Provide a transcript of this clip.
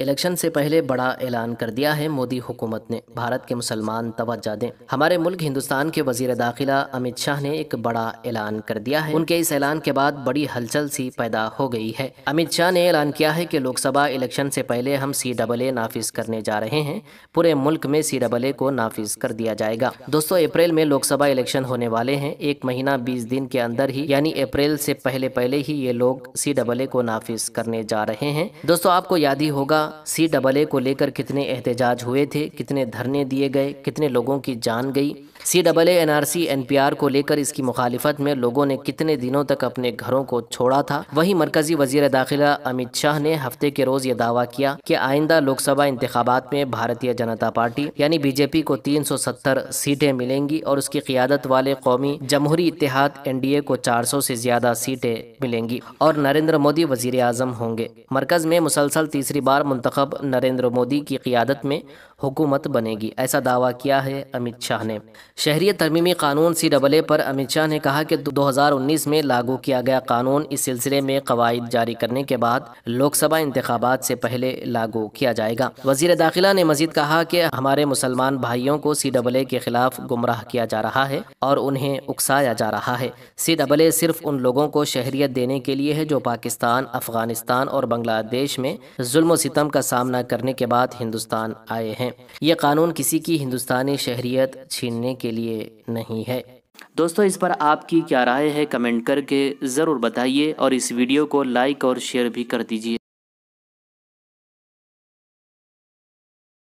election से पहले बड़ा ऐलान कर दिया है मोदी हुकूमत ने भारत के मुसलमान तवज्जा दें हमारे मुल्क हिंदुस्तान के वजीर दाखिला अमित शाह ने एक बड़ा ऐलान कर दिया है उनके इस ऐलान के बाद बड़ी हलचल सी पैदा हो गई है अमित शाह ने ऐलान किया है कि लोकसभा इलेक्शन से पहले हम सी डबल ए नाफिज करने जा रहे हैं पूरे मुल्क में सी डबल ए को नाफिज कर दिया जाएगा दोस्तों अप्रैल में लोकसभा इलेक्शन होने वाले है एक महीना बीस दिन के अंदर ही यानी अप्रैल से पहले पहले ही ये लोग सी डबल ए को नाफिज करने जा रहे हैं दोस्तों आपको याद ही होगा सी डबल ए को लेकर कितने एहतजाज हुए थे कितने धरने दिए गए कितने लोगों की जान गई C double N R C N P R को लेकर इसकी मुखालफत में लोगों ने कितने दिनों तक अपने घरों को छोड़ा था वही मरकजी वजीर दाखिला अमित शाह ने हफ्ते के रोज ये दावा किया कि आइंदा लोकसभा इंतबात में भारतीय जनता पार्टी यानी बीजेपी को तीन सौ सत्तर सीटें मिलेंगी और उसकी क्यादत वाले कौमी जमहूरी इतिहाद एन डी ए को चार सौ से ज्यादा सीटें मिलेंगी और नरेंद्र मोदी वजीर आजम होंगे मरकज में मुसलसल तीसरी बार मुंतब नरेंद्र मोदी की क्यादत में हुकूमत बनेगी ऐसा दावा किया है अमित शाह ने शहरी तरमीमी कानून सी डबल ए पर अमित शाह ने कहा कि 2019 में लागू किया गया कानून इस सिलसिले में कवायद जारी करने के बाद लोकसभा इंतबात से पहले लागू किया जाएगा वजीर दाखिला ने मजीद कहा कि हमारे मुसलमान भाइयों को सी डबल ए के खिलाफ गुमराह किया जा रहा है और उन्हें उकसाया जा रहा है सी डबल ए सिर्फ उन लोगों को शहरीत देने के लिए है जो पाकिस्तान अफगानिस्तान और बांग्लादेश में जुल्म सितम का सामना करने के बाद हिंदुस्तान आए हैं ये कानून किसी की हिंदुस्तानी शहरीत छीनने के लिए नहीं है दोस्तों इस पर आपकी क्या राय है कमेंट करके ज़रूर बताइए और इस वीडियो को लाइक और शेयर भी कर दीजिए